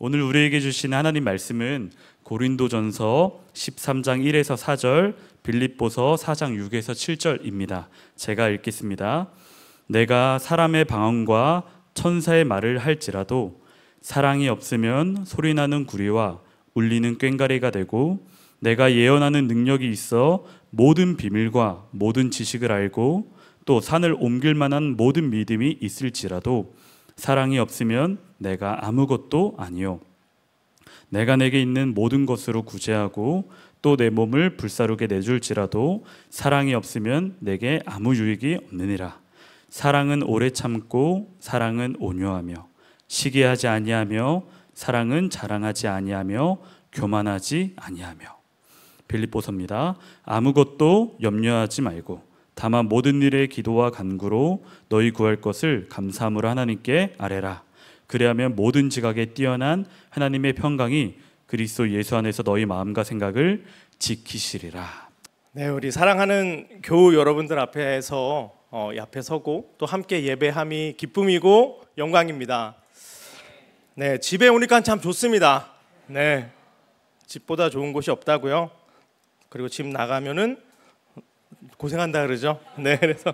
오늘 우리에게 주신 하나님 말씀은 고린도전서 13장 1에서 4절, 빌립보서 4장 6에서 7절입니다. 제가 읽겠습니다. 내가 사람의 방언과 천사의 말을 할지라도 사랑이 없으면 소리나는 구리와 울리는 꽹가리가 되고 내가 예언하는 능력이 있어 모든 비밀과 모든 지식을 알고 또 산을 옮길 만한 모든 믿음이 있을지라도 사랑이 없으면 내가 아무것도 아니요 내가 내게 있는 모든 것으로 구제하고 또 내 몸을 불사르게 내줄지라도 사랑이 없으면 내게 아무 유익이 없느니라 사랑은 오래 참고 사랑은 온유하며 시기하지 아니하며 사랑은 자랑하지 아니하며 교만하지 아니하며 빌립보서입니다. 아무것도 염려하지 말고 다만 모든 일에 기도와 간구로 너희 구할 것을 감사함으로 하나님께 아뢰라. 그래야면 모든 지각에 뛰어난 하나님의 평강이 그리스도 예수 안에서 너희 마음과 생각을 지키시리라. 네, 우리 사랑하는 교우 여러분들 앞에서 어, 앞에 서고 또 함께 예배함이 기쁨이고 영광입니다. 네, 집에 오니까 참 좋습니다. 네, 집보다 좋은 곳이 없다고요. 그리고 집 나가면은 고생한다 그러죠. 네, 그래서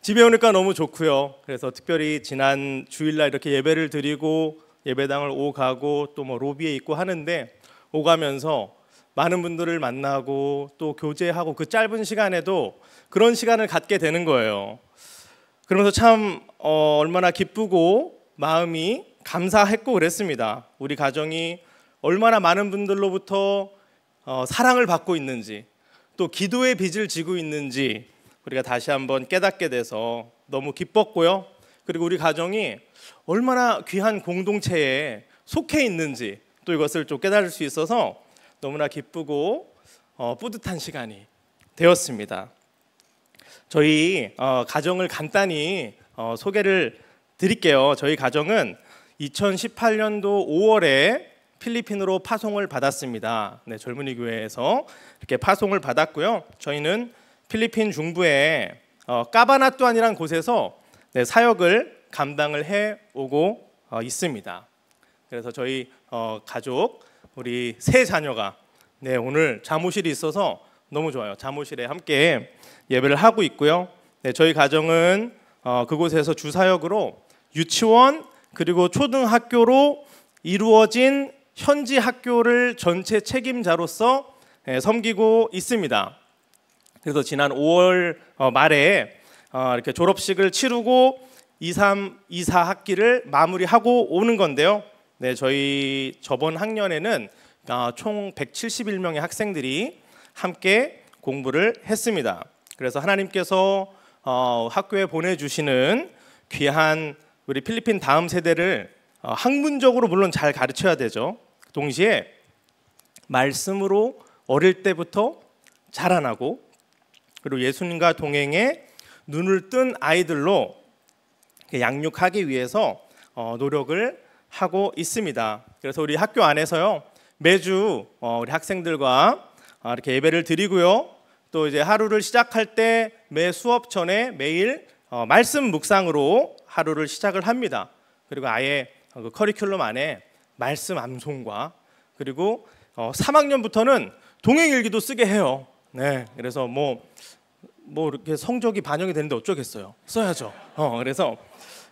집에 오니까 너무 좋고요. 그래서 특별히 지난 주일날 이렇게 예배를 드리고 예배당을 오가고 또 뭐 로비에 있고 하는데 오가면서 많은 분들을 만나고 또 교제하고 그 짧은 시간에도 그런 시간을 갖게 되는 거예요. 그러면서 참 어, 얼마나 기쁘고 마음이 감사했고 그랬습니다. 우리 가정이 얼마나 많은 분들로부터 어, 사랑을 받고 있는지 또 기도의 빚을 지고 있는지 우리가 다시 한번 깨닫게 돼서 너무 기뻤고요. 그리고 우리 가정이 얼마나 귀한 공동체에 속해 있는지 또 이것을 좀 깨달을 수 있어서 너무나 기쁘고 어, 뿌듯한 시간이 되었습니다. 저희 어, 가정을 간단히 어, 소개를 드릴게요. 저희 가정은 2018년도 5월에 필리핀으로 파송을 받았습니다. 네, 젊은이 교회에서 이렇게 파송을 받았고요. 저희는 필리핀 중부의 어, 까바나뚜안이라 곳에서 네, 사역을 감당을 해 오고 어, 있습니다. 그래서 저희 어, 가족 우리 세 자녀가 네, 오늘 자모실이 있어서 너무 좋아요. 자모실에 함께 예배를 하고 있고요. 네, 저희 가정은 그곳에서 주사역으로 유치원 그리고 초등학교로 이루어진 현지 학교를 전체 책임자로서 예, 섬기고 있습니다. 그래서 지난 5월 어, 말에 어, 이렇게 졸업식을 치르고 23, 24 학기를 마무리하고 오는 건데요. 네, 저희 저번 학년에는 어, 총 171명의 학생들이 함께 공부를 했습니다. 그래서 하나님께서 학교에 보내주시는 귀한 우리 필리핀 다음 세대를 학문적으로 물론 잘 가르쳐야 되죠. 동시에 말씀으로 어릴 때부터 자라나고 그리고 예수님과 동행해 눈을 뜬 아이들로 양육하기 위해서 어, 노력을 하고 있습니다. 그래서 우리 학교 안에서요 매주 어, 우리 학생들과 아, 이렇게 예배를 드리고요 또 이제 하루를 시작할 때 매 수업 전에 매일 어, 말씀 묵상으로 하루를 시작을 합니다. 그리고 아예 그 커리큘럼 안에 말씀 암송과 그리고 3학년부터는 동행일기도 쓰게 해요. 네, 그래서 뭐뭐 뭐 이렇게 성적이 반영이 되는데 어쩌겠어요. 써야죠. 어, 그래서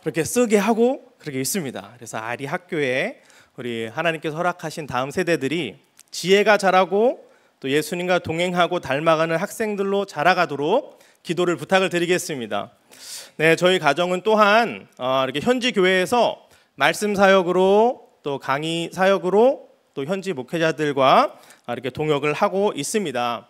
그렇게 쓰게 하고 그렇게 있습니다. 그래서 아리 학교에 우리 하나님께서 허락하신 다음 세대들이 지혜가 자라고 또 예수님과 동행하고 닮아가는 학생들로 자라가도록 기도를 부탁을 드리겠습니다. 네, 저희 가정은 또한 어, 이렇게 현지 교회에서 말씀 사역으로 또 강의 사역으로 또 현지 목회자들과 아, 이렇게 동역을 하고 있습니다.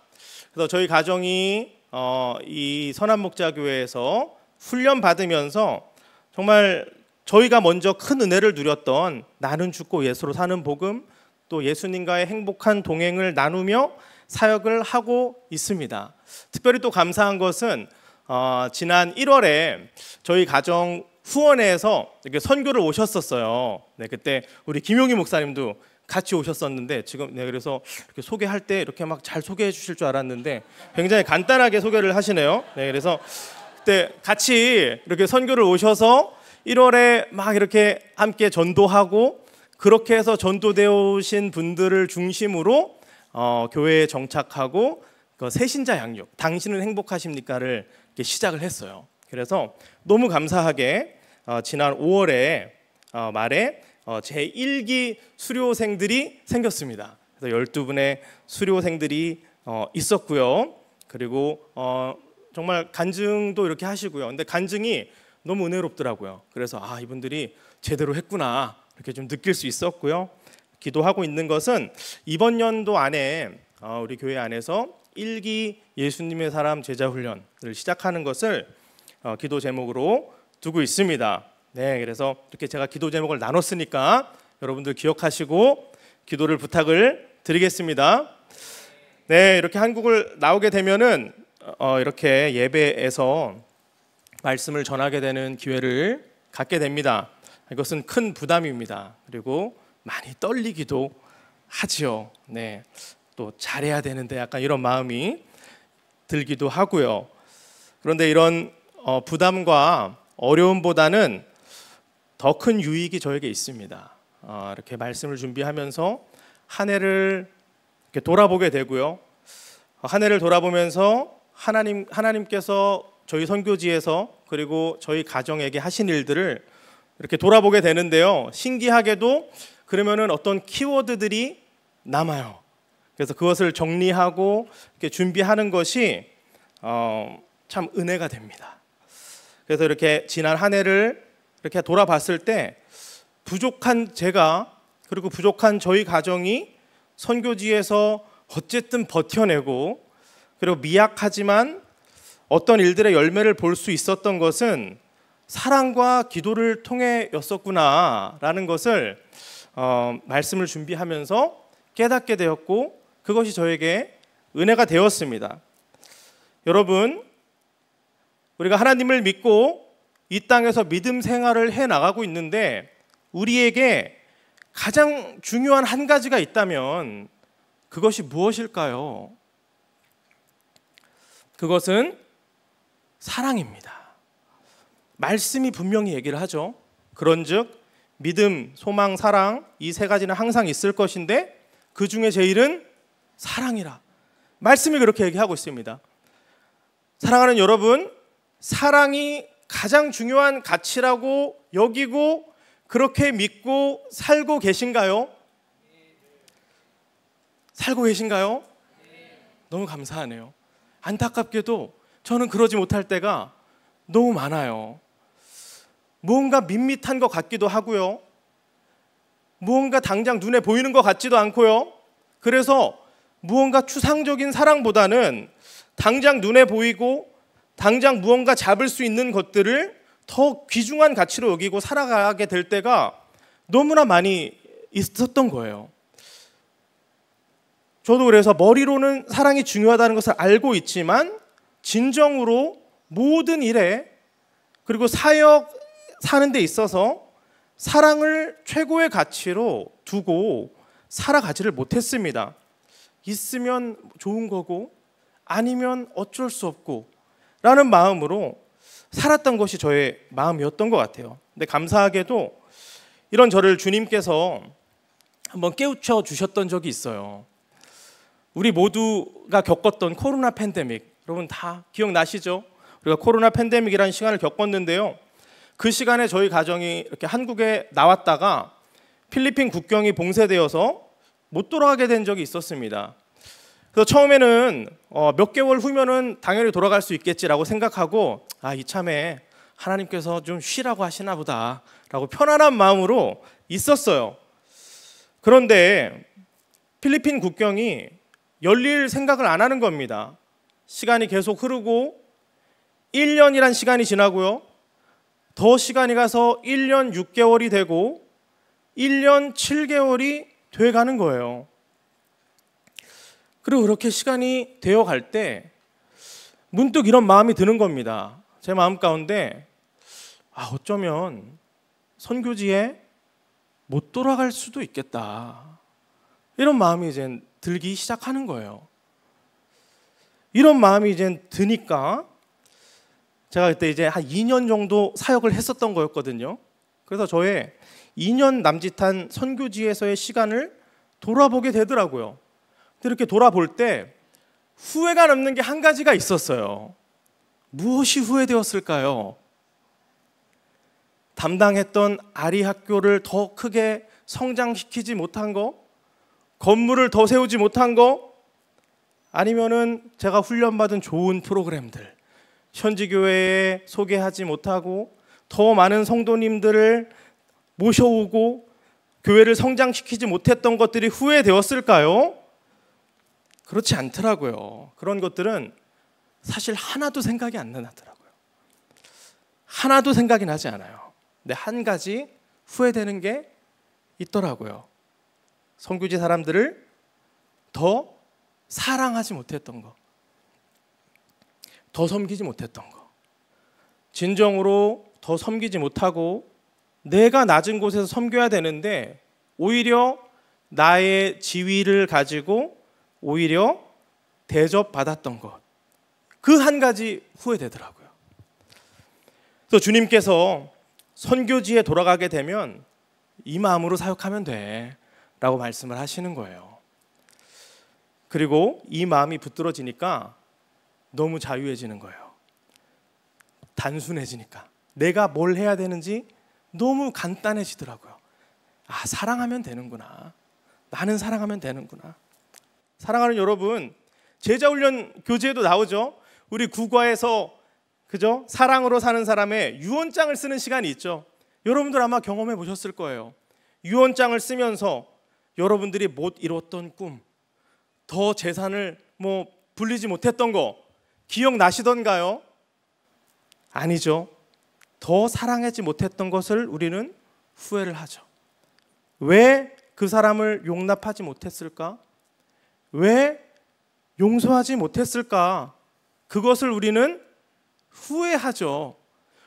그래서 저희 가정이 어, 이 선한 목자 교회에서 훈련 받으면서 정말 저희가 먼저 큰 은혜를 누렸던 나는 죽고 예수로 사는 복음 또 예수님과의 행복한 동행을 나누며 사역을 하고 있습니다. 특별히 또 감사한 것은 어, 지난 1월에 저희 가정 후원회에서 이렇게 선교를 오셨었어요. 네, 그때 우리 김용희 목사님도 같이 오셨었는데 지금 네, 그래서 이렇게 소개할 때 이렇게 막 잘 소개해 주실 줄 알았는데 굉장히 간단하게 소개를 하시네요. 네, 그래서 그때 같이 이렇게 선교를 오셔서 1월에 막 이렇게 함께 전도하고 그렇게 해서 전도되어 오신 분들을 중심으로 어, 교회에 정착하고 그 새신자 양육, 당신은 행복하십니까를 시작을 했어요. 그래서 너무 감사하게 어, 지난 5월에 어, 말에 어, 제1기 수료생들이 생겼습니다. 그래서 12분의 수료생들이 어, 있었고요. 그리고 어, 정말 간증도 이렇게 하시고요. 근데 간증이 너무 은혜롭더라고요. 그래서 아, 이분들이 제대로 했구나. 이렇게 좀 느낄 수 있었고요. 기도하고 있는 것은 이번 연도 안에 우리 교회 안에서 1기 예수님의 사람 제자 훈련을 시작하는 것을 기도 제목으로 두고 있습니다. 네, 그래서 이렇게 제가 기도 제목을 나눴으니까 여러분들 기억하시고 기도를 부탁을 드리겠습니다. 네, 이렇게 한국을 나오게 되면은 어, 이렇게 예배에서 말씀을 전하게 되는 기회를 갖게 됩니다. 이것은 큰 부담입니다. 그리고 많이 떨리기도 하지요. 네, 또 잘해야 되는데 약간 이런 마음이 들기도 하고요. 그런데 이런 어, 부담과 어려움보다는 더큰 유익이 저에게 있습니다. 어, 이렇게 말씀을 준비하면서 한 해를 이렇게 돌아보게 되고요. 한 해를 돌아보면서 하나님 하나님께서 저희 선교지에서 그리고 저희 가정에게 하신 일들을 이렇게 돌아보게 되는데요. 신기하게도 그러면은 어떤 키워드들이 남아요. 그래서 그것을 정리하고 이렇게 준비하는 것이 어, 참 은혜가 됩니다. 그래서 이렇게 지난 한 해를 이렇게 돌아봤을 때 부족한 제가 그리고 부족한 저희 가정이 선교지에서 어쨌든 버텨내고 그리고 미약하지만 어떤 일들의 열매를 볼 수 있었던 것은 사랑과 기도를 통해였었구나라는 것을 어, 말씀을 준비하면서 깨닫게 되었고 그것이 저에게 은혜가 되었습니다. 여러분 우리가 하나님을 믿고 이 땅에서 믿음 생활을 해 나가고 있는데 우리에게 가장 중요한 한 가지가 있다면 그것이 무엇일까요? 그것은 사랑입니다. 말씀이 분명히 얘기를 하죠. 그런즉 믿음, 소망, 사랑 이 세 가지는 항상 있을 것인데 그 중에 제일은 사랑이라. 말씀이 그렇게 얘기하고 있습니다. 사랑하는 여러분, 사랑이 가장 중요한 가치라고 여기고 그렇게 믿고 살고 계신가요? 살고 계신가요? 너무 감사하네요. 안타깝게도 저는 그러지 못할 때가 너무 많아요. 무언가 밋밋한 것 같기도 하고요. 무언가 당장 눈에 보이는 것 같지도 않고요. 그래서 무언가 추상적인 사랑보다는 당장 눈에 보이고 당장 무언가 잡을 수 있는 것들을 더 귀중한 가치로 여기고 살아가게 될 때가 너무나 많이 있었던 거예요. 저도 그래서 머리로는 사랑이 중요하다는 것을 알고 있지만 진정으로 모든 일에 그리고 사역 사는 데 있어서 사랑을 최고의 가치로 두고 살아가지를 못했습니다. 있으면 좋은 거고 아니면 어쩔 수 없고 라는 마음으로 살았던 것이 저의 마음이었던 것 같아요. 근데 감사하게도 이런 저를 주님께서 한번 깨우쳐 주셨던 적이 있어요. 우리 모두가 겪었던 코로나 팬데믹, 여러분 다 기억나시죠? 우리가 코로나 팬데믹이라는 시간을 겪었는데요. 그 시간에 저희 가정이 이렇게 한국에 나왔다가 필리핀 국경이 봉쇄되어서 못 돌아가게 된 적이 있었습니다. 그래서 처음에는 어, 몇 개월 후면은 당연히 돌아갈 수 있겠지라고 생각하고 아 이참에 하나님께서 좀 쉬라고 하시나 보다라고 편안한 마음으로 있었어요. 그런데 필리핀 국경이 열릴 생각을 안 하는 겁니다. 시간이 계속 흐르고 1년이란 시간이 지나고요. 더 시간이 가서 1년 6개월이 되고 1년 7개월이 돼 가는 거예요. 그리고 그렇게 시간이 되어 갈 때 문득 이런 마음이 드는 겁니다. 제 마음 가운데 아 어쩌면 선교지에 못 돌아갈 수도 있겠다. 이런 마음이 이제 들기 시작하는 거예요. 이런 마음이 이제 드니까 제가 그때 이제 한 2년 정도 사역을 했었던 거였거든요. 그래서 저의 2년 남짓한 선교지에서의 시간을 돌아보게 되더라고요. 이렇게 돌아볼 때 후회가 남는 게 한 가지가 있었어요. 무엇이 후회되었을까요? 담당했던 아리 학교를 더 크게 성장시키지 못한 거? 건물을 더 세우지 못한 거? 아니면은 제가 훈련받은 좋은 프로그램들, 현지 교회에 소개하지 못하고 더 많은 성도님들을 모셔오고 교회를 성장시키지 못했던 것들이 후회되었을까요? 그렇지 않더라고요. 그런 것들은 사실 하나도 생각이 안 나더라고요. 하나도 생각이 나지 않아요. 근데 한 가지 후회되는 게 있더라고요. 선교지 사람들을 더 사랑하지 못했던 거. 더 섬기지 못했던 거. 진정으로 더 섬기지 못하고 내가 낮은 곳에서 섬겨야 되는데 오히려 나의 지위를 가지고 오히려 대접받았던 것. 그 한 가지 후회되더라고요. 그래서 주님께서 선교지에 돌아가게 되면 이 마음으로 사역하면 돼. 라고 말씀을 하시는 거예요. 그리고 이 마음이 붙들어지니까 너무 자유해지는 거예요. 단순해지니까. 내가 뭘 해야 되는지 너무 간단해지더라고요. 아, 사랑하면 되는구나. 나는 사랑하면 되는구나. 사랑하는 여러분, 제자훈련 교재에도 나오죠. 우리 국어에서 그죠? 사랑으로 사는 사람의 유언장을 쓰는 시간이 있죠. 여러분들 아마 경험해 보셨을 거예요. 유언장을 쓰면서 여러분들이 못 이뤘던 꿈, 더 재산을 뭐 불리지 못했던 거 기억나시던가요? 아니죠. 더 사랑하지 못했던 것을 우리는 후회를 하죠. 왜 그 사람을 용납하지 못했을까? 왜 용서하지 못했을까? 그것을 우리는 후회하죠.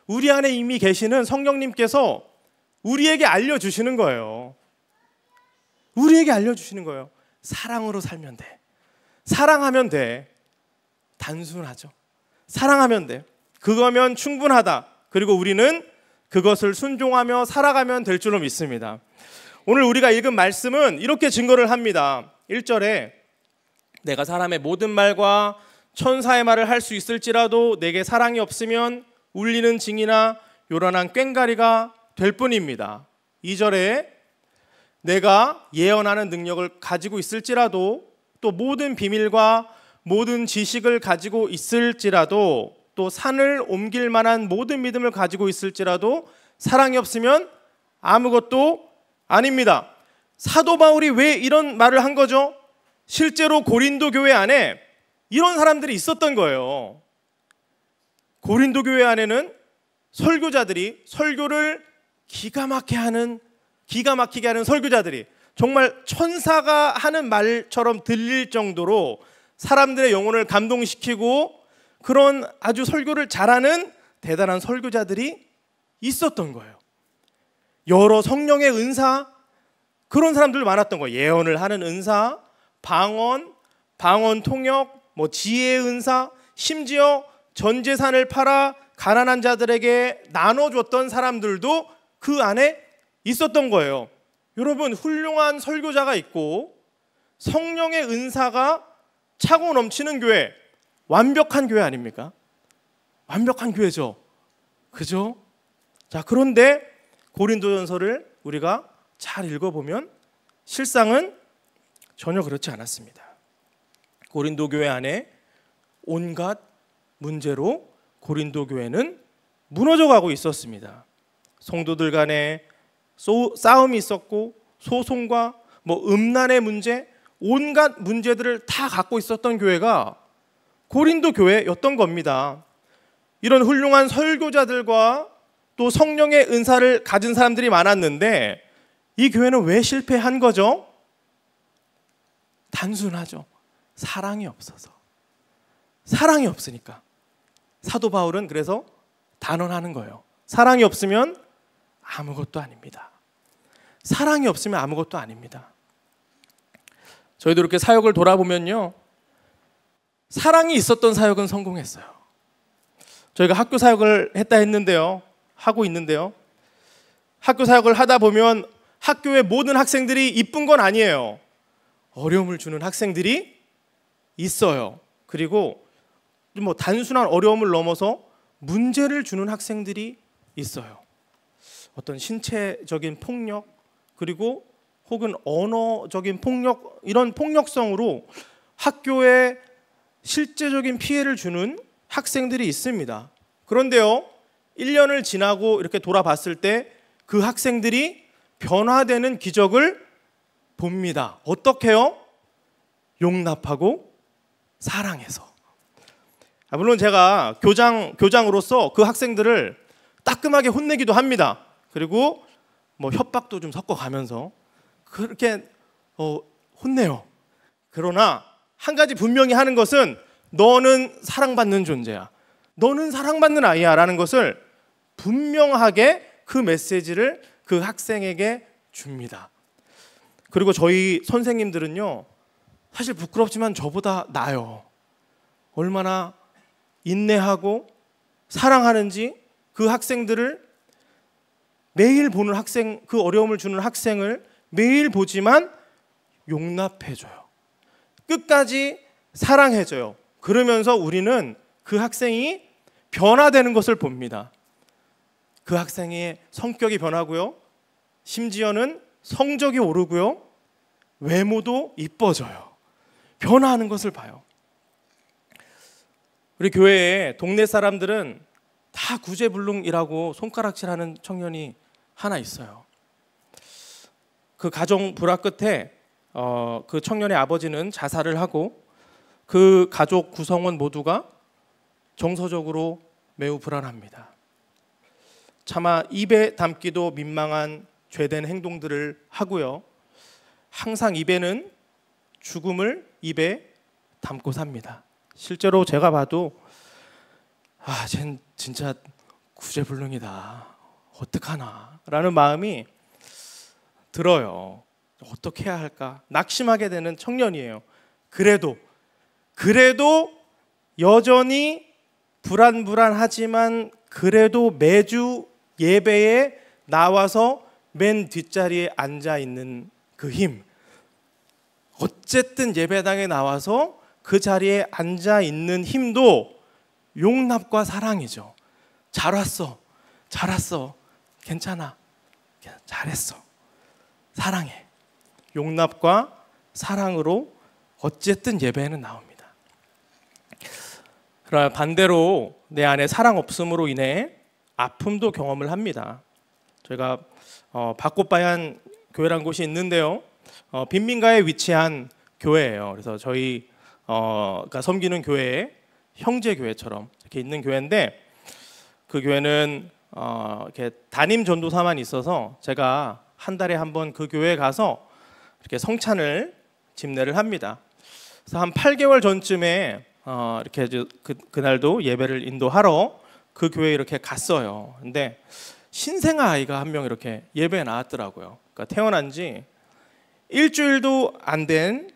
우리 안에 이미 계시는 성령님께서 우리에게 알려주시는 거예요. 우리에게 알려주시는 거예요. 사랑으로 살면 돼. 사랑하면 돼. 단순하죠. 사랑하면 돼. 그거면 충분하다. 그리고 우리는 그것을 순종하며 살아가면 될 줄로 믿습니다. 오늘 우리가 읽은 말씀은 이렇게 증거를 합니다. 1절에 내가 사람의 모든 말과 천사의 말을 할 수 있을지라도 내게 사랑이 없으면 울리는 징이나 요란한 꽹가리가 될 뿐입니다. 2절에 내가 예언하는 능력을 가지고 있을지라도 또 모든 비밀과 모든 지식을 가지고 있을지라도 또 산을 옮길 만한 모든 믿음을 가지고 있을지라도 사랑이 없으면 아무것도 아닙니다. 사도 바울이 왜 이런 말을 한 거죠? 실제로 고린도 교회 안에 이런 사람들이 있었던 거예요. 고린도 교회 안에는 설교자들이 설교를 기가 막히게 하는 기가 막히게 하는 설교자들이 정말 천사가 하는 말처럼 들릴 정도로 사람들의 영혼을 감동시키고 그런 아주 설교를 잘하는 대단한 설교자들이 있었던 거예요. 여러 성령의 은사 그런 사람들 많았던 거예요. 예언을 하는 은사 방언, 방언 통역, 뭐 지혜의 은사, 심지어 전 재산을 팔아 가난한 자들에게 나눠줬던 사람들도 그 안에 있었던 거예요. 여러분, 훌륭한 설교자가 있고 성령의 은사가 차고 넘치는 교회, 완벽한 교회 아닙니까? 완벽한 교회죠. 그죠? 자, 그런데 고린도전서를 우리가 잘 읽어보면 실상은 전혀 그렇지 않았습니다. 고린도 교회 안에 온갖 문제로 고린도 교회는 무너져 가고 있었습니다. 성도들 간에 소, 싸움이 있었고 소송과 뭐 음란의 문제 온갖 문제들을 다 갖고 있었던 교회가 고린도 교회였던 겁니다. 이런 훌륭한 설교자들과 또 성령의 은사를 가진 사람들이 많았는데 이 교회는 왜 실패한 거죠? 단순하죠. 사랑이 없어서. 사랑이 없으니까. 사도 바울은 그래서 단언하는 거예요. 사랑이 없으면 아무것도 아닙니다. 사랑이 없으면 아무것도 아닙니다. 저희도 이렇게 사역을 돌아보면요. 사랑이 있었던 사역은 성공했어요. 저희가 학교 사역을 했다 했는데요. 하고 있는데요. 학교 사역을 하다 보면 학교의 모든 학생들이 이쁜 건 아니에요. 어려움을 주는 학생들이 있어요. 그리고 뭐 단순한 어려움을 넘어서 문제를 주는 학생들이 있어요. 어떤 신체적인 폭력 그리고 혹은 언어적인 폭력 이런 폭력성으로 학교에 실제적인 피해를 주는 학생들이 있습니다. 그런데요. 1년을 지나고 이렇게 돌아봤을 때 그 학생들이 변화되는 기적을 봅니다. 어떻게요? 용납하고 사랑해서. 아, 물론 제가 교장 교장으로서 그 학생들을 따끔하게 혼내기도 합니다. 그리고 뭐 협박도 좀 섞어가면서 그렇게 어, 혼내요. 그러나 한 가지 분명히 하는 것은 너는 사랑받는 존재야. 너는 사랑받는 아이야라는 것을 분명하게 그 메시지를 그 학생에게 줍니다. 그리고 저희 선생님들은요, 사실 부끄럽지만 저보다 나요. 얼마나 인내하고 사랑하는지 그 학생들을 매일 보는 학생, 그 어려움을 주는 학생을 매일 보지만 용납해줘요. 끝까지 사랑해줘요. 그러면서 우리는 그 학생이 변화되는 것을 봅니다. 그 학생의 성격이 변하고요. 심지어는 성적이 오르고요. 외모도 이뻐져요. 변화하는 것을 봐요. 우리 교회에 동네 사람들은 다 구제불능이라고 손가락질하는 청년이 하나 있어요. 그 가정 불화 끝에 어, 그 청년의 아버지는 자살을 하고 그 가족 구성원 모두가 정서적으로 매우 불안합니다. 차마 입에 담기도 민망한 죄된 행동들을 하고요. 항상 입에는 죽음을 입에 담고 삽니다. 실제로 제가 봐도 아, 쟨 진짜 구제불능이다. 어떡하나? 라는 마음이 들어요. 어떻게 해야 할까? 낙심하게 되는 청년이에요. 그래도 그래도 여전히 불안불안하지만 그래도 매주 예배에 나와서 맨 뒷자리에 앉아 있는 그 힘. 어쨌든 예배당에 나와서 그 자리에 앉아 있는 힘도 용납과 사랑이죠. 잘 왔어. 잘 왔어. 괜찮아. 잘했어. 사랑해. 용납과 사랑으로 어쨌든 예배는 나옵니다. 그러나 반대로 내 안에 사랑 없음으로 인해 아픔도 경험을 합니다. 저가 어, 바꽃바얀 교회란 곳이 있는데요. 어, 빈민가에 위치한 교회예요. 그래서 저희 어, 가 그러니까 섬기는 교회에 형제 교회처럼 이렇게 있는 교회인데 그 교회는 어, 이렇게 담임 전도사만 있어서 제가 한 달에 한 번 그 교회에 가서 이렇게 성찬을 집례를 합니다. 그래서 한 8개월 전쯤에 어, 이렇게 그, 그날도 예배를 인도하러 그 교회 이렇게 갔어요. 근데 신생아 아이가 한 명 이렇게 예배에 나왔더라고요. 그러니까 태어난 지 일주일도 안 된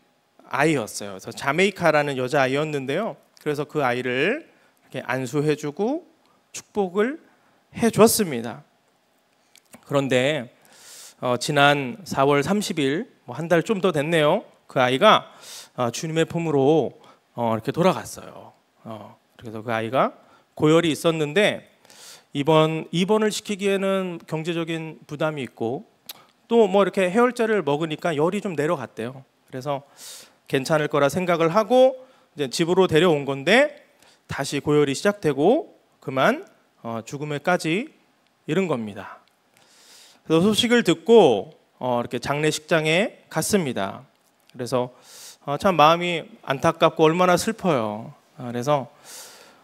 아이였어요. 그래서 자메이카라는 여자 아이였는데요. 그래서 그 아이를 이렇게 안수해주고 축복을 해줬습니다. 그런데 어, 지난 4월 30일 뭐한달 좀 더 됐네요. 그 아이가 어, 주님의 품으로 어, 이렇게 돌아갔어요. 어, 그래서 그 아이가 고열이 있었는데 입원 입원을 시키기에는 경제적인 부담이 있고 또 뭐 이렇게 해열제를 먹으니까 열이 좀 내려갔대요. 그래서 괜찮을 거라 생각을 하고 이제 집으로 데려온 건데 다시 고열이 시작되고 그만 어, 죽음에까지 이른 겁니다. 그래서 소식을 듣고 어, 이렇게 장례식장에 갔습니다. 그래서 어, 참 마음이 안타깝고 얼마나 슬퍼요. 아, 그래서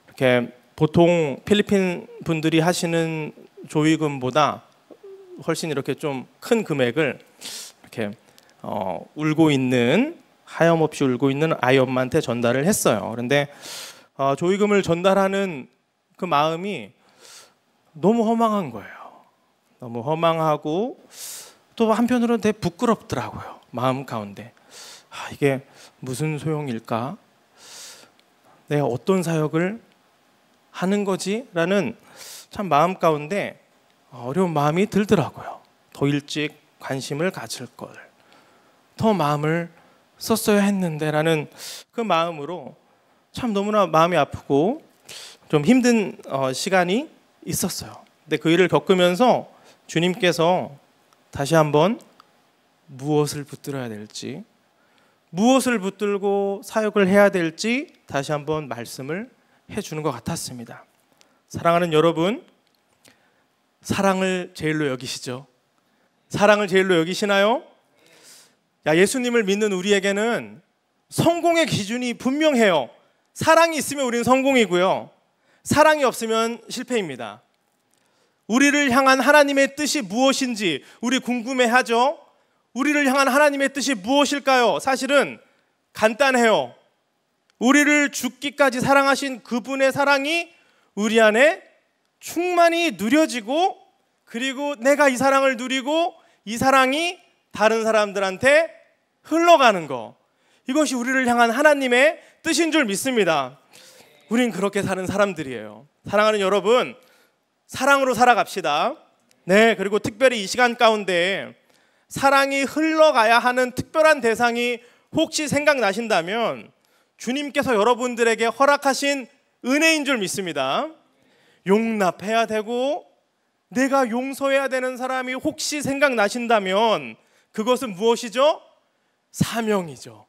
이렇게 보통 필리핀 분들이 하시는 조이금보다 훨씬 이렇게 좀 큰 금액을 이렇게 어, 울고 있는 하염없이 울고 있는 아이 엄마한테 전달을 했어요. 그런데 어, 조이금을 전달하는 그 마음이 너무 허망한 거예요. 너무 허망하고 또 한편으로는 되게 부끄럽더라고요. 마음 가운데 아, 이게 무슨 소용일까? 내가 어떤 사역을 하는 거지라는 참 마음 가운데 어려운 마음이 들더라고요. 더 일찍 관심을 가질 걸, 더 마음을 썼어야 했는데라는 그 마음으로 참 너무나 마음이 아프고 좀 힘든 어, 시간이 있었어요. 근데 그 일을 겪으면서 주님께서 다시 한번 무엇을 붙들어야 될지, 무엇을 붙들고 사역을 해야 될지 다시 한번 말씀을 해주는 것 같았습니다. 사랑하는 여러분, 사랑을 제일로 여기시죠? 사랑을 제일로 여기시나요? 야, 예수님을 믿는 우리에게는 성공의 기준이 분명해요. 사랑이 있으면 우리는 성공이고요. 사랑이 없으면 실패입니다. 우리를 향한 하나님의 뜻이 무엇인지 우리 궁금해 하죠? 우리를 향한 하나님의 뜻이 무엇일까요? 사실은 간단해요. 우리를 죽기까지 사랑하신 그분의 사랑이 우리 안에 충만히 누려지고 그리고 내가 이 사랑을 누리고 이 사랑이 다른 사람들한테 흘러가는 거. 이것이 우리를 향한 하나님의 뜻인 줄 믿습니다. 우린 그렇게 사는 사람들이에요. 사랑하는 여러분, 사랑으로 살아갑시다. 네, 그리고 특별히 이 시간 가운데 사랑이 흘러가야 하는 특별한 대상이 혹시 생각나신다면 주님께서 여러분들에게 허락하신 은혜인 줄 믿습니다. 용납해야 되고 내가 용서해야 되는 사람이 혹시 생각나신다면 그것은 무엇이죠? 사명이죠.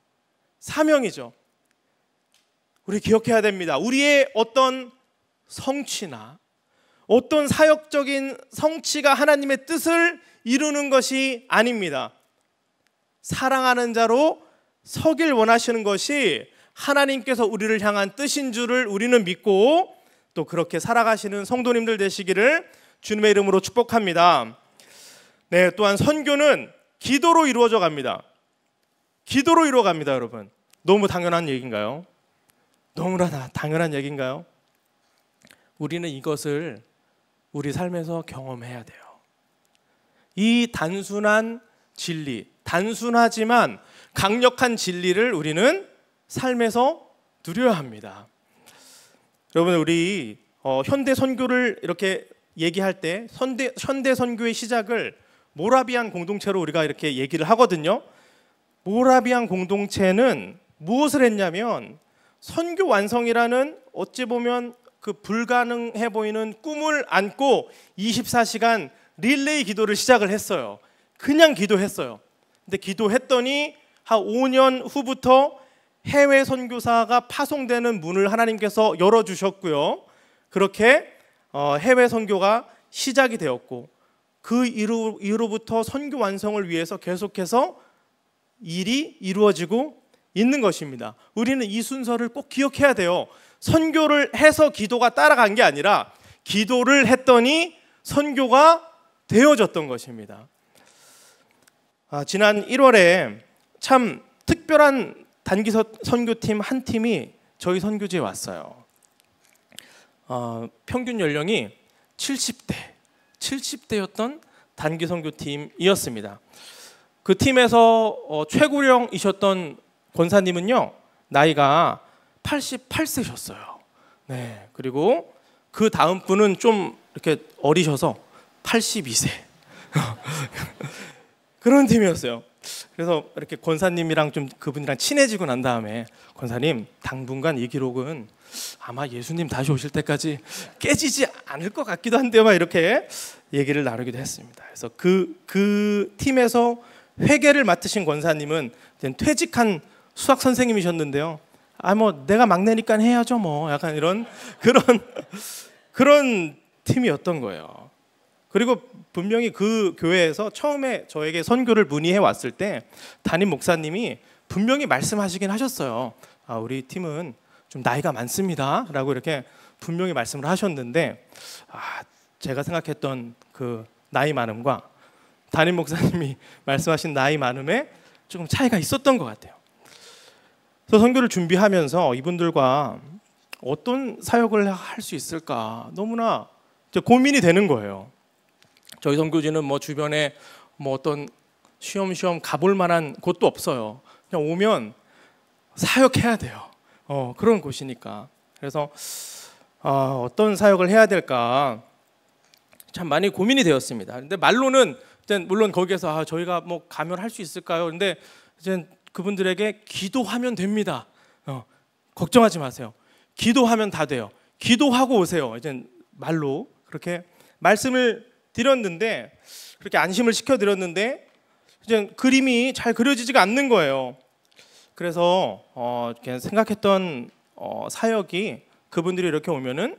사명이죠. 우리 기억해야 됩니다. 우리의 어떤 성취나 어떤 사역적인 성취가 하나님의 뜻을 이루는 것이 아닙니다. 사랑하는 자로 서길 원하시는 것이 하나님께서 우리를 향한 뜻인 줄을 우리는 믿고 또 그렇게 살아가시는 성도님들 되시기를 주님의 이름으로 축복합니다. 네, 또한 선교는 기도로 이루어져 갑니다. 기도로 이루어 갑니다, 여러분. 너무 당연한 얘기인가요? 너무나 당연한 얘기인가요? 우리는 이것을 우리 삶에서 경험해야 돼요. 이 단순한 진리, 단순하지만 강력한 진리를 우리는 삶에서 누려야 합니다. 여러분 우리 어, 현대 선교를 이렇게 얘기할 때 현대, 현대 선교의 시작을 모라비안 공동체로 우리가 이렇게 얘기를 하거든요. 모라비안 공동체는 무엇을 했냐면 선교 완성이라는 어찌 보면 그 불가능해 보이는 꿈을 안고 24시간 릴레이 기도를 시작을 했어요. 그냥 기도했어요. 근데 기도했더니 한 5년 후부터 해외 선교사가 파송되는 문을 하나님께서 열어 주셨고요. 그렇게 어, 해외 선교가 시작이 되었고 그 이후로부터 선교 완성을 위해서 계속해서 일이 이루어지고 있는 것입니다. 우리는 이 순서를 꼭 기억해야 돼요. 선교를 해서 기도가 따라간 게 아니라 기도를 했더니 선교가 되어졌던 것입니다. 아, 지난 1월에 참 특별한 단기 선교팀 한 팀이 저희 선교지에 왔어요. 어, 평균 연령이 70대, 70대였던 단기 선교팀이었습니다. 그 팀에서 어, 최고령이셨던 권사님은요 나이가 88세셨어요. 네, 그리고 그 다음 분은 좀 이렇게 어리셔서 82세. 그런 팀이었어요. 그래서 이렇게 권사님이랑 좀 그분이랑 친해지고 난 다음에 권사님 당분간 이 기록은 아마 예수님 다시 오실 때까지 깨지지 않을 것 같기도 한데 막 이렇게 얘기를 나누기도 했습니다. 그래서 그그 그 팀에서 회계를 맡으신 권사님은 퇴직한 수학 선생님이셨는데요. 아뭐 내가 막내니까 해야죠 뭐 약간 이런 그런 그런 팀이었던 거예요. 그리고 분명히 그 교회에서 처음에 저에게 선교를 문의해 왔을 때 담임 목사님이 분명히 말씀하시긴 하셨어요. 아, 우리 팀은 좀 나이가 많습니다. 라고 이렇게 분명히 말씀을 하셨는데 아, 제가 생각했던 그 나이 많음과 담임 목사님이 말씀하신 나이 많음에 조금 차이가 있었던 것 같아요. 그래서 선교를 준비하면서 이분들과 어떤 사역을 할 수 있을까 너무나 고민이 되는 거예요. 저희 선교지는 뭐 주변에 뭐 어떤 쉬엄쉬엄 가볼 만한 곳도 없어요. 그냥 오면 사역해야 돼요. 어, 그런 곳이니까. 그래서 아, 어떤 사역을 해야 될까 참 많이 고민이 되었습니다. 근데 말로는 이제 물론 거기에서 아, 저희가 뭐 가면 할 수 있을까요? 근데 이제 그분들에게 기도하면 됩니다. 어, 걱정하지 마세요. 기도하면 다 돼요. 기도하고 오세요. 이제 말로 그렇게 말씀을 드렸는데 그렇게 안심을 시켜 드렸는데 이제 그림이 잘 그려지지가 않는 거예요. 그래서 어, 그냥 생각했던 어, 사역이 그분들이 이렇게 오면은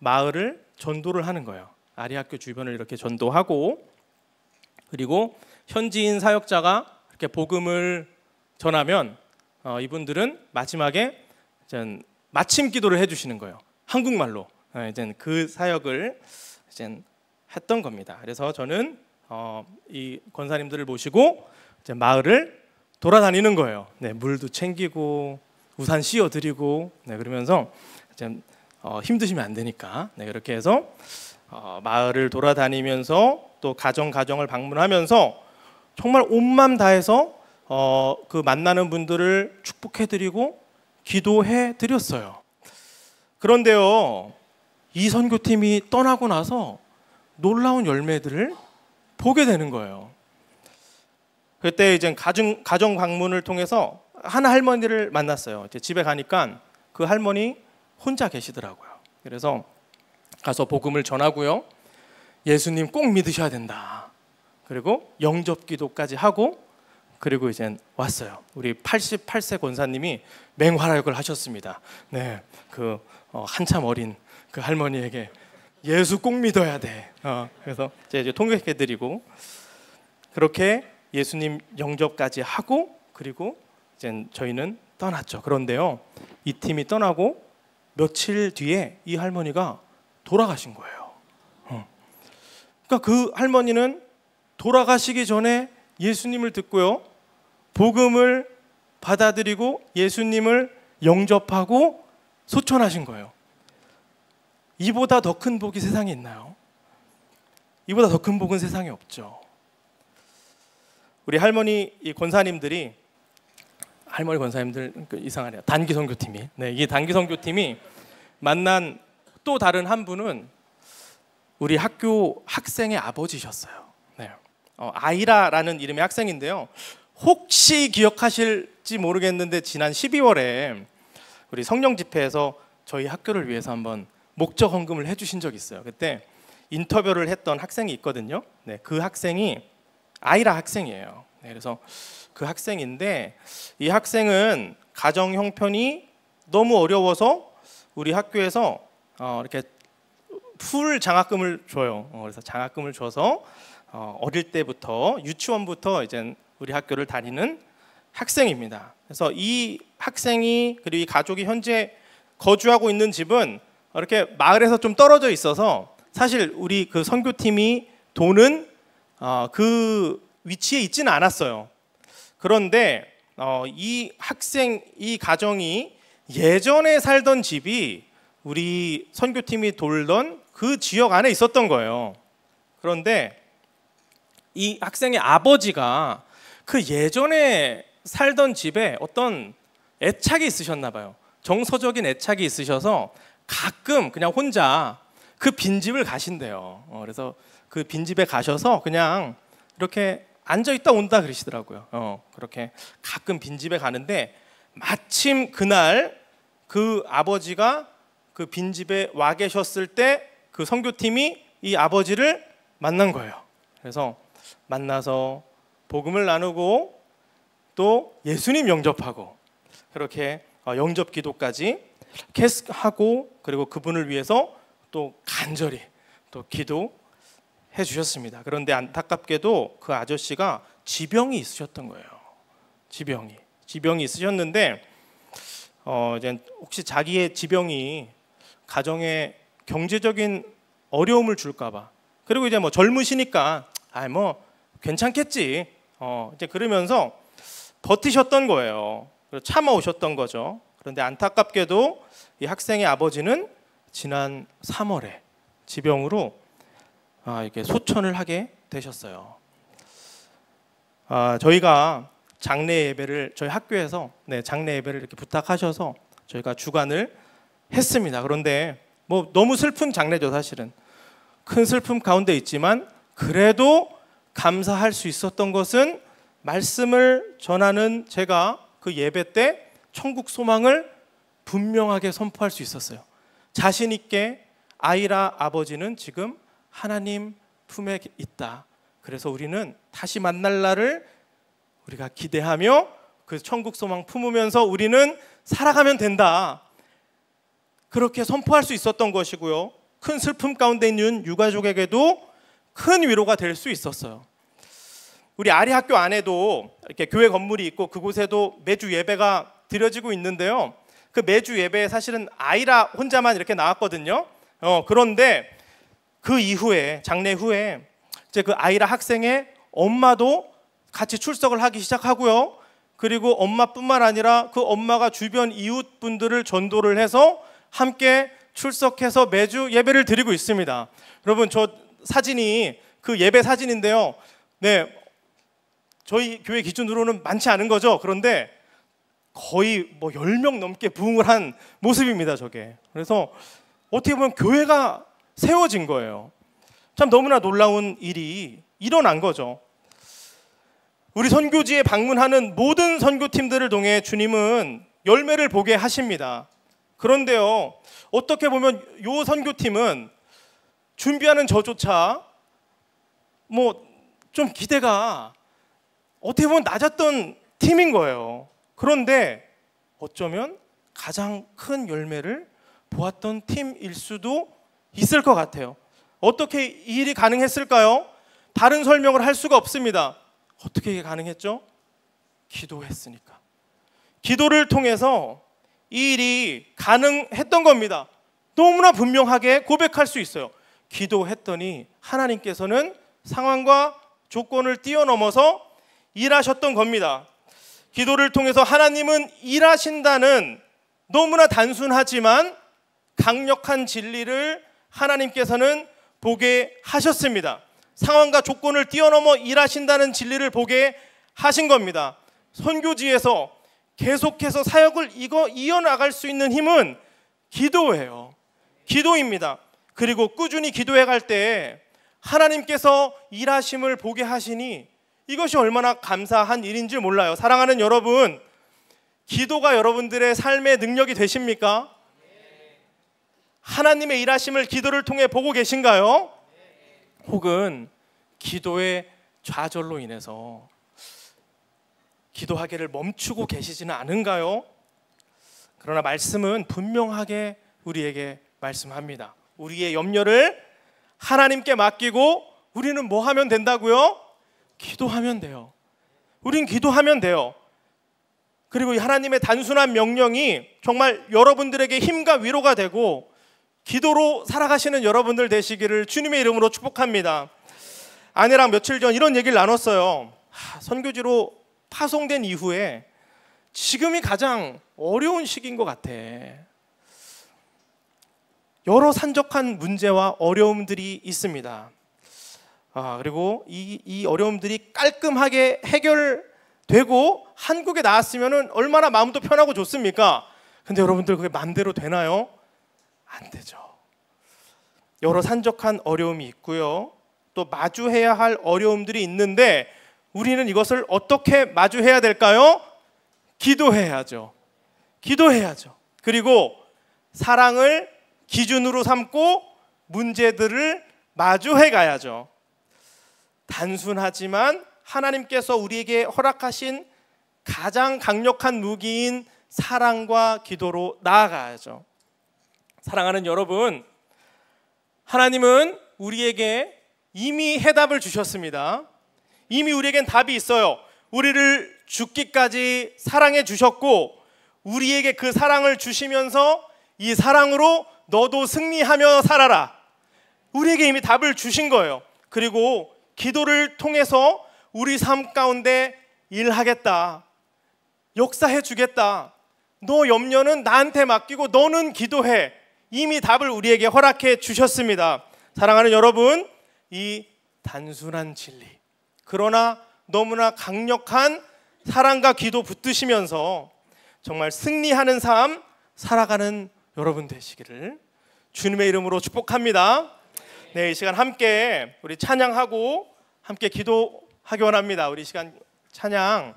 마을을 전도를 하는 거예요. 아리학교 주변을 이렇게 전도하고 그리고 현지인 사역자가 이렇게 복음을 전하면 어, 이분들은 마지막에 이제 마침 기도를 해주시는 거예요. 한국말로 어, 이제 그 사역을 이제 했던 겁니다. 그래서 저는 어, 이 권사님들을 모시고 이제 마을을 돌아다니는 거예요. 네, 물도 챙기고 우산 씌워드리고 네, 그러면서 좀 어, 힘드시면 안 되니까 네, 그렇게 해서 어, 마을을 돌아다니면서 또 가정 가정을 방문하면서 정말 온맘 다해서 어, 그 만나는 분들을 축복해드리고 기도해드렸어요. 그런데요, 이 선교팀이 떠나고 나서 놀라운 열매들을 보게 되는 거예요. 그때 이제 가정, 가정 방문을 통해서 한 할머니를 만났어요. 집에 가니까 그 할머니 혼자 계시더라고요. 그래서 가서 복음을 전하고요. 예수님 꼭 믿으셔야 된다. 그리고 영접 기도까지 하고 그리고 이제 왔어요. 우리 88세 권사님이 맹활약을 하셨습니다. 네. 그 어, 한참 어린 그 할머니에게 예수 꼭 믿어야 돼. 어, 그래서 이제 통역해드리고 그렇게 예수님 영접까지 하고 그리고 이제 저희는 떠났죠. 그런데요, 이 팀이 떠나고 며칠 뒤에 이 할머니가 돌아가신 거예요. 어. 그러니까 그 할머니는 돌아가시기 전에 예수님을 듣고요, 복음을 받아들이고 예수님을 영접하고 소천하신 거예요. 이보다 더 큰 복이 세상에 있나요? 이보다 더 큰 복은 세상에 없죠. 우리 할머니 이 권사님들이 할머니 권사님들 그 이상하네요. 단기 선교팀이. 네, 이 단기 선교팀이 만난 또 다른 한 분은 우리 학교 학생의 아버지셨어요. 네. 어, 아이라라는 이름의 학생인데요. 혹시 기억하실지 모르겠는데 지난 12월에 우리 성령 집회에서 저희 학교를 위해서 한번 목적 헌금을 해주신 적이 있어요. 그때 인터뷰를 했던 학생이 있거든요. 네, 그 학생이 아이라 학생이에요. 네, 그래서 그 학생인데 이 학생은 가정 형편이 너무 어려워서 우리 학교에서 어, 이렇게 풀 장학금을 줘요. 어, 그래서 장학금을 줘서 어, 어릴 때부터 유치원부터 이제 우리 학교를 다니는 학생입니다. 그래서 이 학생이 그리고 이 가족이 현재 거주하고 있는 집은 이렇게 마을에서 좀 떨어져 있어서 사실 우리 그 선교팀이 도는 어, 그 위치에 있지는 않았어요. 그런데 어, 이 학생 이 가정이 예전에 살던 집이 우리 선교팀이 돌던 그 지역 안에 있었던 거예요. 그런데 이 학생의 아버지가 그 예전에 살던 집에 어떤 애착이 있으셨나 봐요. 정서적인 애착이 있으셔서 가끔 그냥 혼자 그 빈집을 가신대요. 어, 그래서 그 빈집에 가셔서 그냥 이렇게 앉아 있다 온다 그러시더라고요. 어, 그렇게 가끔 빈집에 가는데 마침 그날 그 아버지가 그 빈집에 와 계셨을 때 그 선교팀이 이 아버지를 만난 거예요. 그래서 만나서 복음을 나누고 또 예수님 영접하고 그렇게 어, 영접 기도까지 하고 그리고 그분을 위해서 또 간절히 또 기도해 주셨습니다. 그런데 안타깝게도 그 아저씨가 지병이 있으셨던 거예요. 지병이 지병이 있으셨는데 어 이제 혹시 자기의 지병이 가정에 경제적인 어려움을 줄까봐 그리고 이제 뭐 젊으시니까 아뭐 괜찮겠지 어 이제 그러면서 버티셨던 거예요. 참아오셨던 거죠. 그런데 안타깝게도 이 학생의 아버지는 지난 3월에 지병으로 아, 이게 소천을 하게 되셨어요. 아, 저희가 장례 예배를 저희 학교에서 네, 장례 예배를 이렇게 부탁하셔서 저희가 주관을 했습니다. 그런데 뭐 너무 슬픈 장례죠, 사실은. 큰 슬픔 가운데 있지만 그래도 감사할 수 있었던 것은 말씀을 전하는 제가 그 예배 때 천국 소망을 분명하게 선포할 수 있었어요. 자신 있게 아이라 아버지는 지금 하나님 품에 있다. 그래서 우리는 다시 만날 날을 우리가 기대하며 그 천국 소망 품으면서 우리는 살아가면 된다. 그렇게 선포할 수 있었던 것이고요. 큰 슬픔 가운데 있는 유가족에게도 큰 위로가 될 수 있었어요. 우리 아리 학교 안에도 이렇게 교회 건물이 있고 그곳에도 매주 예배가 드려지고 있는데요. 그 매주 예배에 사실은 아이라 혼자만 이렇게 나왔거든요. 어, 그런데 그 이후에 장례 후에 이제 그 아이라 학생의 엄마도 같이 출석을 하기 시작하고요. 그리고 엄마뿐만 아니라 그 엄마가 주변 이웃분들을 전도를 해서 함께 출석해서 매주 예배를 드리고 있습니다. 여러분 저 사진이 그 예배 사진인데요. 네. 저희 교회 기준으로는 많지 않은 거죠. 그런데 거의 뭐 10명 넘게 부흥을 한 모습입니다, 저게. 그래서 어떻게 보면 교회가 세워진 거예요. 참 너무나 놀라운 일이 일어난 거죠. 우리 선교지에 방문하는 모든 선교팀들을 통해 주님은 열매를 보게 하십니다. 그런데요, 어떻게 보면 요 선교팀은 준비하는 저조차 뭐 좀 기대가 어떻게 보면 낮았던 팀인 거예요. 그런데 어쩌면 가장 큰 열매를 보았던 팀일 수도 있을 것 같아요. 어떻게 이 일이 가능했을까요? 다른 설명을 할 수가 없습니다. 어떻게 이게 가능했죠? 기도했으니까. 기도를 통해서 이 일이 가능했던 겁니다. 너무나 분명하게 고백할 수 있어요. 기도했더니 하나님께서는 상황과 조건을 뛰어넘어서 일하셨던 겁니다. 기도를 통해서 하나님은 일하신다는 너무나 단순하지만 강력한 진리를 하나님께서는 보게 하셨습니다. 상황과 조건을 뛰어넘어 일하신다는 진리를 보게 하신 겁니다. 선교지에서 계속해서 사역을 이어나갈수 있는 힘은 기도예요. 기도입니다. 그리고 꾸준히 기도해 갈 때 하나님께서 일하심을 보게 하시니 이것이 얼마나 감사한 일인 지 몰라요. 사랑하는 여러분, 기도가 여러분들의 삶의 능력이 되십니까? 하나님의 일하심을 기도를 통해 보고 계신가요? 혹은 기도의 좌절로 인해서 기도하기를 멈추고 계시지는 않은가요? 그러나 말씀은 분명하게 우리에게 말씀합니다. 우리의 염려를 하나님께 맡기고 우리는 뭐 하면 된다고요? 기도하면 돼요. 우린 기도하면 돼요. 그리고 하나님의 단순한 명령이 정말 여러분들에게 힘과 위로가 되고 기도로 살아가시는 여러분들 되시기를 주님의 이름으로 축복합니다. 아내랑 며칠 전 이런 얘기를 나눴어요. 선교지로 파송된 이후에 지금이 가장 어려운 시기인 것 같아. 여러 산적한 문제와 어려움들이 있습니다. 아, 그리고 이, 이 어려움들이 깔끔하게 해결되고 한국에 나왔으면 얼마나 마음도 편하고 좋습니까? 근데 여러분들 그게 마음대로 되나요? 안 되죠. 여러 산적한 어려움이 있고요. 또 마주해야 할 어려움들이 있는데 우리는 이것을 어떻게 마주해야 될까요? 기도해야죠. 기도해야죠. 그리고 사랑을 기준으로 삼고 문제들을 마주해 가야죠. 단순하지만 하나님께서 우리에게 허락하신 가장 강력한 무기인 사랑과 기도로 나아가야죠. 사랑하는 여러분, 하나님은 우리에게 이미 해답을 주셨습니다. 이미 우리에겐 답이 있어요. 우리를 죽기까지 사랑해 주셨고, 우리에게 그 사랑을 주시면서 이 사랑으로 너도 승리하며 살아라. 우리에게 이미 답을 주신 거예요. 그리고 기도를 통해서 우리 삶 가운데 일하겠다. 역사해 주겠다. 너 염려는 나한테 맡기고 너는 기도해. 이미 답을 우리에게 허락해 주셨습니다. 사랑하는 여러분, 이 단순한 진리. 그러나 너무나 강력한 사랑과 기도 붙드시면서 정말 승리하는 삶 살아가는 여러분 되시기를 주님의 이름으로 축복합니다. 네, 이 시간 함께 우리 찬양하고 함께 기도하기 원합니다. 우리 시간 찬양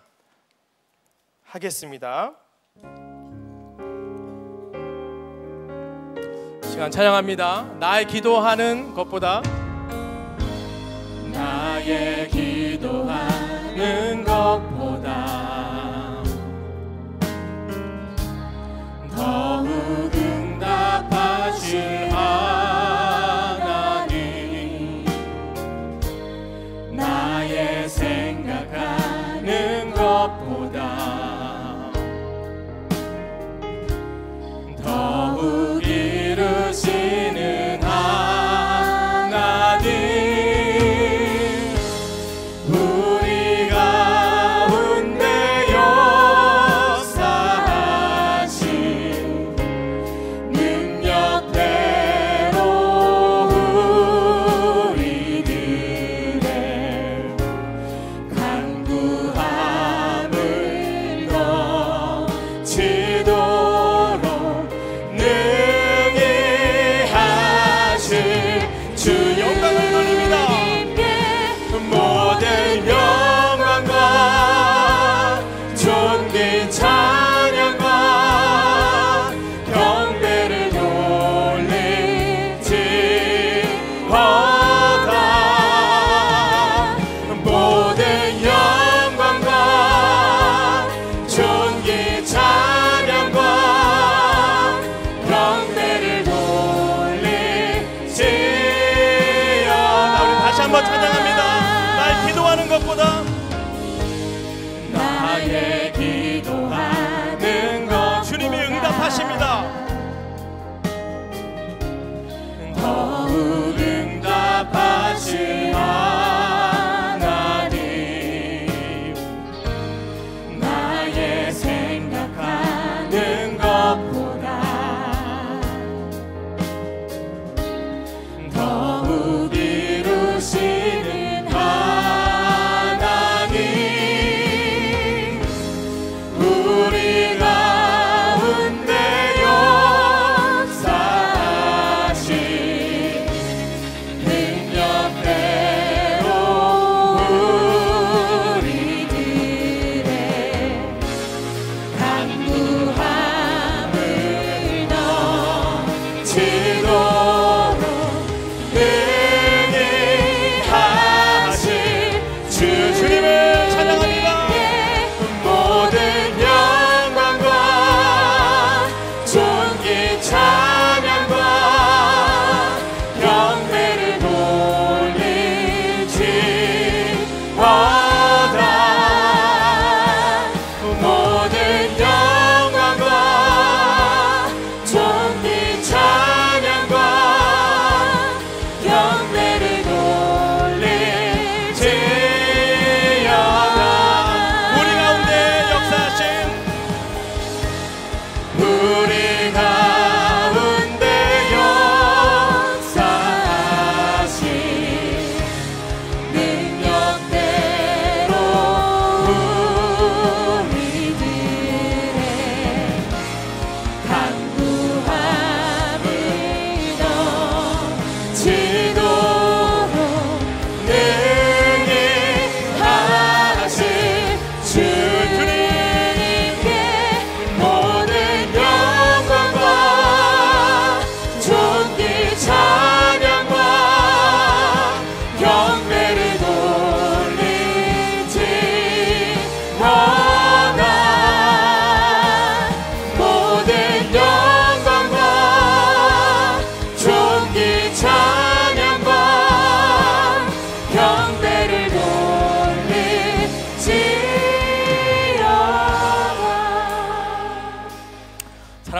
하겠습니다. 시간 찬양합니다. 나의 기도하는 것보다 나의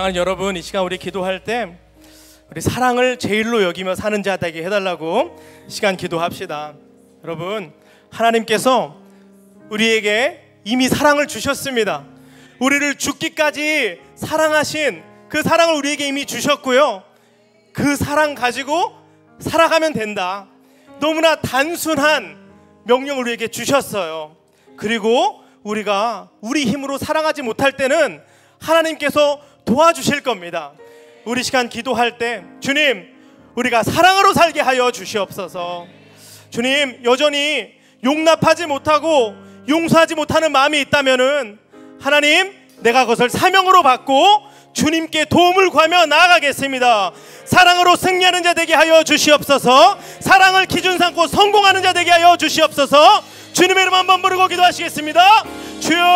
사랑하는 여러분, 이 시간 우리 기도할 때 우리 사랑을 제일로 여기며 사는 자 되게 해달라고 시간 기도합시다. 여러분, 하나님께서 우리에게 이미 사랑을 주셨습니다. 우리를 죽기까지 사랑하신 그 사랑을 우리에게 이미 주셨고요. 그 사랑 가지고 살아가면 된다. 너무나 단순한 명령을 우리에게 주셨어요. 그리고 우리가 우리 힘으로 사랑하지 못할 때는 하나님께서 도와주실 겁니다. 우리 시간 기도할 때 주님 우리가 사랑으로 살게 하여 주시옵소서. 주님 여전히 용납하지 못하고 용서하지 못하는 마음이 있다면은 하나님 내가 그것을 사명으로 받고 주님께 도움을 구하며 나아가겠습니다. 사랑으로 승리하는 자 되게 하여 주시옵소서. 사랑을 기준 삼고 성공하는 자 되게 하여 주시옵소서. 주님의 이름 한번 부르고 기도하시겠습니다. 주여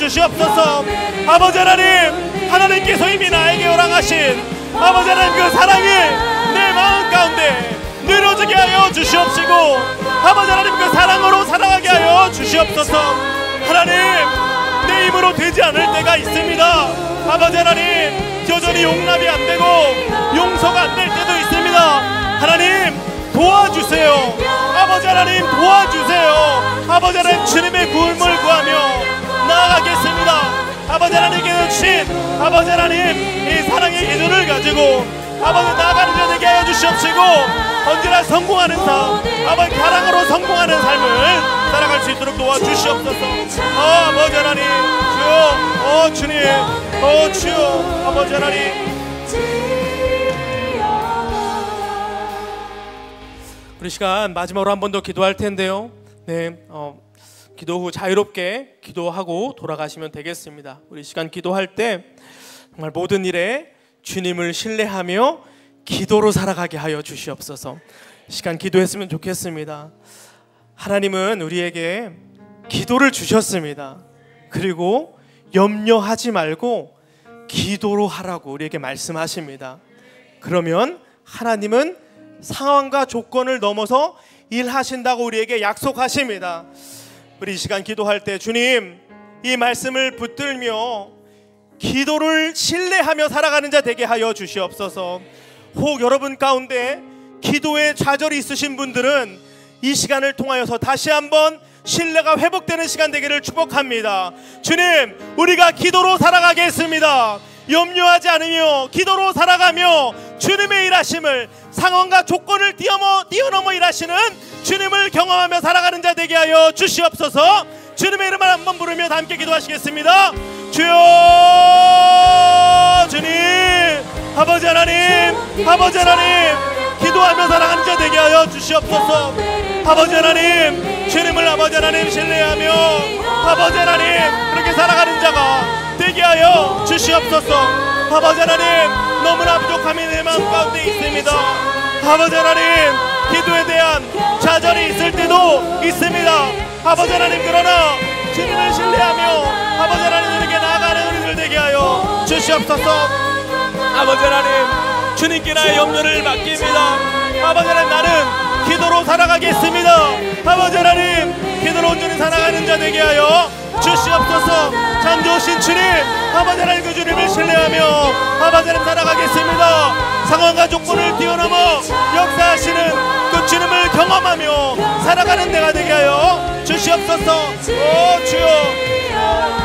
주시옵소서 아버지 하나님 하나님께서 이미 나에게 허락하신 아버지 하나님 그 사랑이 내 마음 가운데 늘어지게 하여 주시옵시고 아버지 하나님 그 사랑으로 살아가게 하여 주시옵소서 하나님 내 힘으로 되지 않을 때가 있습니다 아버지 하나님 여전히 용납이 안 되고 용서가 안 될 때도 있습니다 하나님 도와주세요 아버지 하나님 도와주세요 아버지 하나님 주님의 구음을 구하며 나아가겠습니다. 아버지 하나님께 주신 아버지 하나님 이 사랑의 기준을 가지고 아버지 나아가는 자 되게 하여 주시옵시고 언제나 성공하는 삶 아버지 가랑으로 성공하는 삶을 살아갈 수 있도록 도와주시옵소서 어, 아버지 하나님 주여 어 주님 어 주여 아버지 하나님 우리 시간 마지막으로 한 번 더 기도할 텐데요 네 어. 기도 후 자유롭게 기도하고 돌아가시면 되겠습니다. 우리 시간 기도할 때 정말 모든 일에 주님을 신뢰하며 기도로 살아가게 하여 주시옵소서. 시간 기도했으면 좋겠습니다. 하나님은 우리에게 기도를 주셨습니다. 그리고 염려하지 말고 기도로 하라고 우리에게 말씀하십니다. 그러면 하나님은 상황과 조건을 넘어서 일하신다고 우리에게 약속하십니다. 우리 이 시간 기도할 때 주님 이 말씀을 붙들며 기도를 신뢰하며 살아가는 자 되게 하여 주시옵소서. 혹 여러분 가운데 기도에 좌절이 있으신 분들은 이 시간을 통하여서 다시 한번 신뢰가 회복되는 시간 되기를 축복합니다. 주님, 우리가 기도로 살아가겠습니다. 염려하지 않으며 기도로 살아가며 주님의 일하심을 상황과 조건을 뛰어넘어, 뛰어넘어 일하시는 주님을 경험하며 살아가는 자 되게 하여 주시옵소서 주님의 이름을 한번 부르며 함께 기도하시겠습니다 주여 주님 아버지 하나님 아버지 하나님 기도하며 살아가는 자 되게 하여 주시옵소서 아버지 하나님 주님을 아버지 하나님 신뢰하며 아버지 하나님 그렇게 살아가는 자가 되게 하여 주시옵소서 아버지 하나님 너무나 부족함이 내 마음 가운데 있습니다 아버지 하나님 기도에 대한 좌절이 있을 때도 있습니다 아버지 하나님 그러나 주님을 신뢰하며 아버지 하나님에게 나아가는 우리들 되게 하여 주시옵소서 아버지 하나님 주님께 나의 염려를 맡깁니다 아버지 하나님 나는 기도로 살아가겠습니다. 아버지 하나님, 기도로 온전히 살아가는 자 되게 하여 주시옵소서 참 좋으신 주님, 아버지 하나님 그 주님을 신뢰하며 아버지 하나님 살아가겠습니다. 상황과 조건을 뛰어넘어 역사하시는 그 주님을 경험하며 살아가는 내가 되게 하여 주시옵소서 오 주여